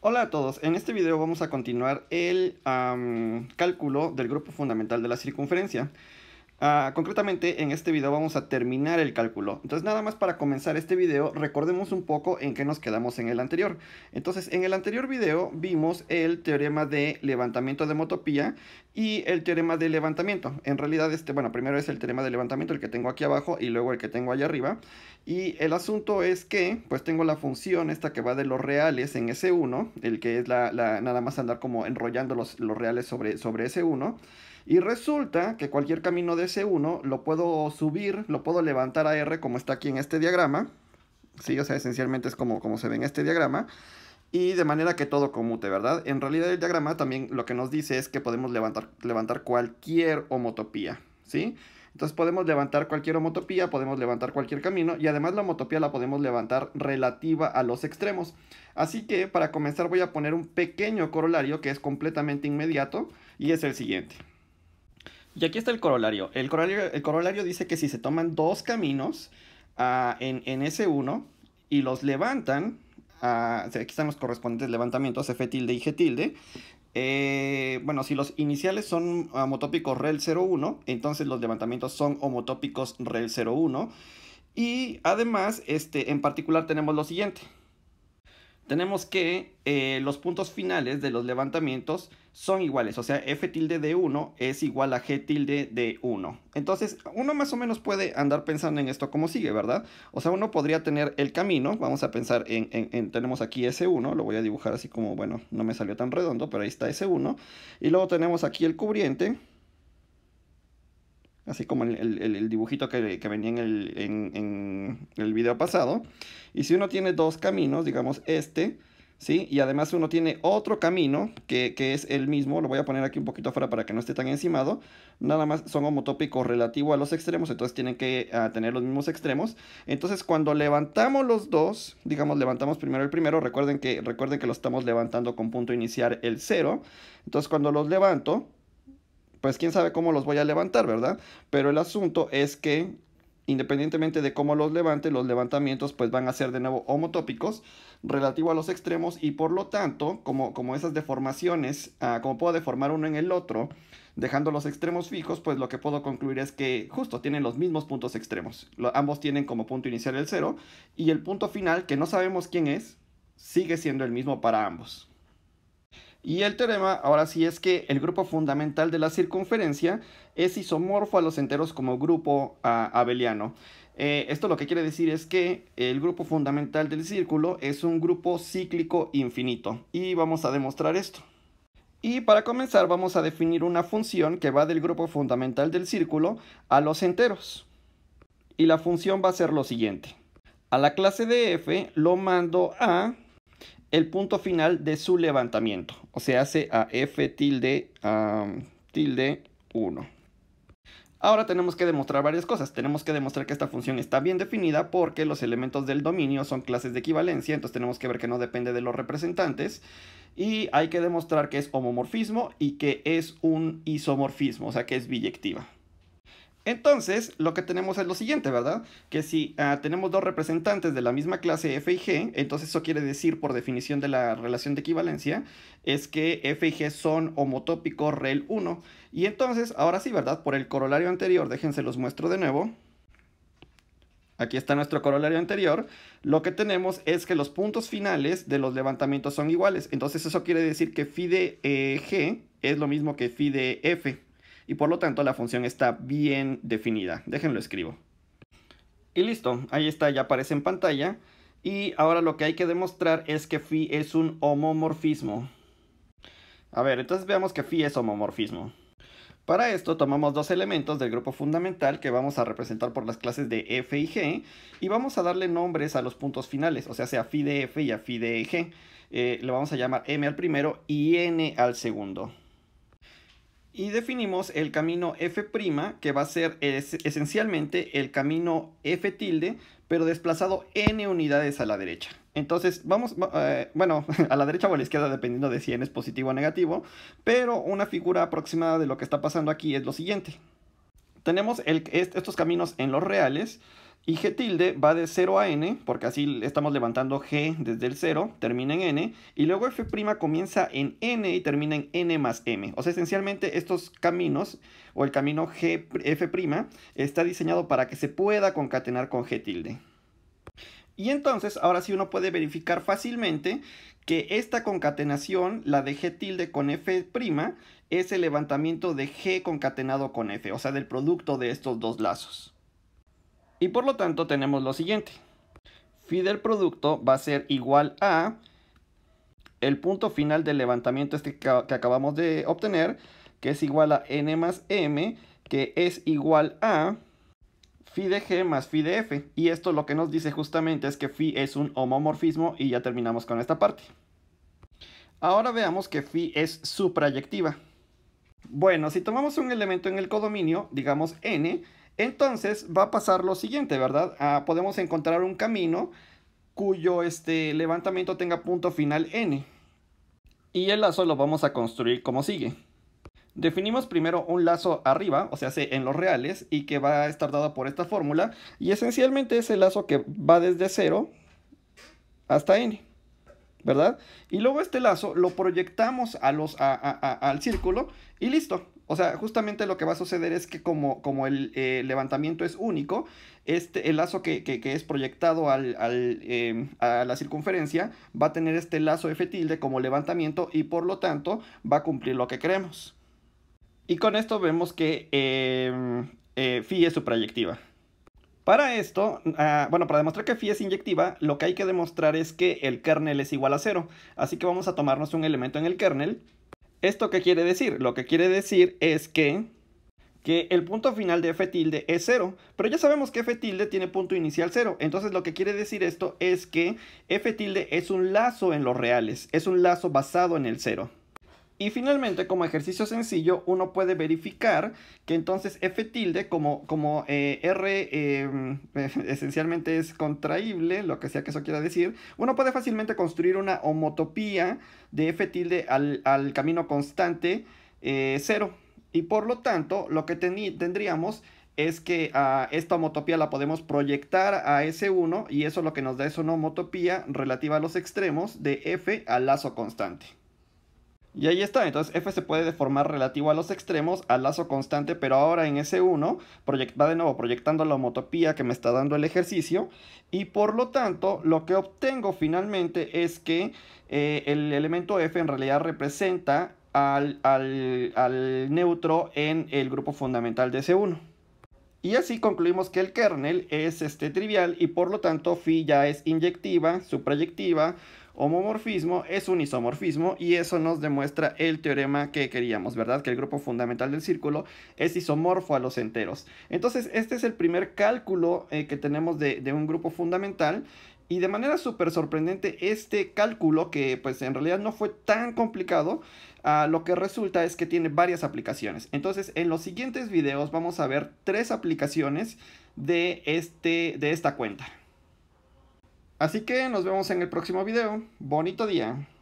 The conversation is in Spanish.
Hola a todos, en este video vamos a continuar el cálculo del grupo fundamental de la circunferencia. Ah, concretamente en este video vamos a terminar el cálculo. Entonces nada más para comenzar este video recordemos un poco en qué nos quedamos en el anterior. Entonces en el anterior video vimos el teorema de levantamiento de homotopía y el teorema de levantamiento. En realidad este, bueno, primero es el teorema de levantamiento el que tengo aquí abajo y luego el que tengo allá arriba. Y el asunto es que pues tengo la función esta que va de los reales en S1, el que es la, nada más andar como enrollando los, los reales sobre, sobre S1. Y resulta que cualquier camino de s 1 lo puedo subir, lo puedo levantar a R como está aquí en este diagrama. Sí, o sea, esencialmente es como, como se ve en este diagrama. Y de manera que todo comute, ¿verdad? En realidad el diagrama también lo que nos dice es que podemos levantar, levantar cualquier homotopía, ¿sí? Entonces podemos levantar cualquier homotopía, podemos levantar cualquier camino y además la homotopía la podemos levantar relativa a los extremos. Así que para comenzar voy a poner un pequeño corolario que es completamente inmediato y es el siguiente. Y aquí está el corolario. El corolario, el corolario dice que si se toman dos caminos ah, en, en, ese uno y los levantan, ah, aquí están los correspondientes levantamientos F tilde y G tilde, eh, bueno, si los iniciales son homotópicos rel 01, entonces los levantamientos son homotópicos rel 01. Y además, este, en particular tenemos lo siguiente. Tenemos que eh, los puntos finales de los levantamientos son iguales, o sea, f tilde de 1 es igual a g tilde de 1. Entonces, uno más o menos puede andar pensando en esto como sigue, ¿verdad? O sea, uno podría tener el camino, vamos a pensar en, tenemos aquí S1, lo voy a dibujar así como, bueno, no me salió tan redondo, pero ahí está S1. Y luego tenemos aquí el cubriente, así como el, el, dibujito que, venía en el, en el video pasado. Y si uno tiene dos caminos, digamos este ¿sí? Y además uno tiene otro camino que, es el mismo, lo voy a poner aquí un poquito afuera para que no esté tan encimado, nada más son homotópicos relativo a los extremos, entonces tienen que ah, tener los mismos extremos. Entonces cuando levantamos los dos, digamos levantamos primero el primero, recuerden que, recuerden que lo estamos levantando con punto iniciar el 0, entonces cuando los levanto, pues quién sabe cómo los voy a levantar, ¿verdad? Pero el asunto es que independientemente de cómo los levante, los levantamientos pues van a ser de nuevo homotópicos relativo a los extremos y por lo tanto, como, esas deformaciones, ah, como puedo deformar uno en el otro, dejando los extremos fijos, pues lo que puedo concluir es que justo tienen los mismos puntos extremos. ambos tienen como punto inicial el cero y el punto final, que no sabemos quién es, sigue siendo el mismo para ambos. Y el teorema ahora sí es que el grupo fundamental de la circunferencia es isomorfo a los enteros como grupo abeliano. Eh, esto lo que quiere decir es que el grupo fundamental del círculo es un grupo cíclico infinito. Y vamos a demostrar esto. Y para comenzar vamos a definir una función que va del grupo fundamental del círculo a los enteros. Y la función va a ser lo siguiente. A la clase de f lo mando a el punto final de su levantamiento, o sea, hace a f tilde, mm, tilde 1. Ahora tenemos que demostrar varias cosas. Tenemos que demostrar que esta función está bien definida porque los elementos del dominio son clases de equivalencia, entonces tenemos que ver que no depende de los representantes. Y hay que demostrar que es homomorfismo y que es un isomorfismo, o sea, que es biyectiva. Entonces, lo que tenemos es lo siguiente, ¿verdad? Que si ah, tenemos dos representantes de la misma clase f y g, entonces eso quiere decir, por definición de la relación de equivalencia, es que f y g son homotópicos rel 1. Y entonces, ahora sí, ¿verdad? Por el corolario anterior, déjense los muestro de nuevo. Aquí está nuestro corolario anterior. Lo que tenemos es que los puntos finales de los levantamientos son iguales. Entonces eso quiere decir que Fi de eh, g es lo mismo que Fi de f y por lo tanto la función está bien definida. Déjenlo escribo. Y listo, ahí está, ya aparece en pantalla. Y ahora lo que hay que demostrar es que phi es un homomorfismo. A ver, entonces veamos que phi es homomorfismo. Para esto tomamos dos elementos del grupo fundamental que vamos a representar por las clases de f y g y vamos a darle nombres a los puntos finales, o sea, sea phi de f y a phi de g. lo eh, le vamos a llamar m al primero y n al segundo y definimos el camino f' que va a ser esencialmente el camino f tilde pero desplazado n unidades a la derecha. Entonces vamos, eh, bueno, a la derecha o a la izquierda dependiendo de si n es positivo o negativo, pero una figura aproximada de lo que está pasando aquí es lo siguiente. Tenemos estos caminos en los reales, y G tilde va de 0 a n, porque así estamos levantando G desde el 0, termina en n, y luego F' comienza en n y termina en n más m. O sea, esencialmente estos caminos, o el camino G, F', está diseñado para que se pueda concatenar con G tilde. Y entonces, ahora sí uno puede verificar fácilmente que esta concatenación, la de G tilde con F', es el levantamiento de G concatenado con F, o sea, del producto de estos dos lazos. Y por lo tanto tenemos lo siguiente. Phi del producto va a ser igual a el punto final del levantamiento este que acabamos de obtener, que es igual a n más m, que es igual a phi de g más phi de f. Y esto lo que nos dice justamente es que phi es un homomorfismo y ya terminamos con esta parte. Ahora veamos que phi es suprayectiva. Bueno, si tomamos un elemento en el codominio, digamos n, entonces va a pasar lo siguiente, ¿verdad? Ah, podemos encontrar un camino cuyo este, levantamiento tenga punto final n. Y el lazo lo vamos a construir como sigue. Definimos primero un lazo arriba, o sea, en los reales, y que va a estar dado por esta fórmula. Y esencialmente es el lazo que va desde 0 hasta n, ¿verdad? Y luego este lazo lo proyectamos a los, al círculo y listo. O sea, justamente lo que va a suceder es que como, como el eh, levantamiento es único, este, el lazo que, es proyectado eh, a la circunferencia va a tener este lazo F tilde como levantamiento y por lo tanto va a cumplir lo que queremos. Y con esto vemos que em, eh, phi es proyectiva. Para esto, ah, bueno, para demostrar que phi es inyectiva, lo que hay que demostrar es que el kernel es igual a cero. Así que vamos a tomarnos un elemento en el kernel ¿Esto qué quiere decir? Lo que quiere decir es que, que el punto final de f tilde es 0, pero ya sabemos que f tilde tiene punto inicial 0, entonces lo que quiere decir esto es que f tilde es un lazo en los reales, es un lazo basado en el 0. Y finalmente, como ejercicio sencillo, uno puede verificar que entonces f tilde, como, como eh, r em, esencialmente es contraíble, lo que sea que eso quiera decir, uno puede fácilmente construir una homotopía de f tilde al, camino constante 0 eh, cero. Y por lo tanto, lo que tendríamos es que a ah, esta homotopía la podemos proyectar a S1 y eso lo que nos da es una homotopía relativa a los extremos de f al lazo constante. Y ahí está, entonces f se puede deformar relativo a los extremos, al lazo constante, pero ahora en S1 va de nuevo proyectando la homotopía que me está dando el ejercicio y por lo tanto lo que obtengo finalmente es que eh, el elemento f en realidad representa al, al neutro en el grupo fundamental de S1. Y así concluimos que el kernel es este trivial y por lo tanto phi ya es inyectiva, suprayectiva, homomorfismo es un isomorfismo y eso nos demuestra el teorema que queríamos, ¿verdad? Que el grupo fundamental del círculo es isomorfo a los enteros. Entonces, este es el primer cálculo eh, que tenemos de, de, un grupo fundamental y de manera súper sorprendente, este cálculo, que pues en realidad no fue tan complicado, ah, lo que resulta es que tiene varias aplicaciones. Entonces, en los siguientes videos vamos a ver tres aplicaciones de, este, de esta cuenta. Así que nos vemos en el próximo video. Bonito día.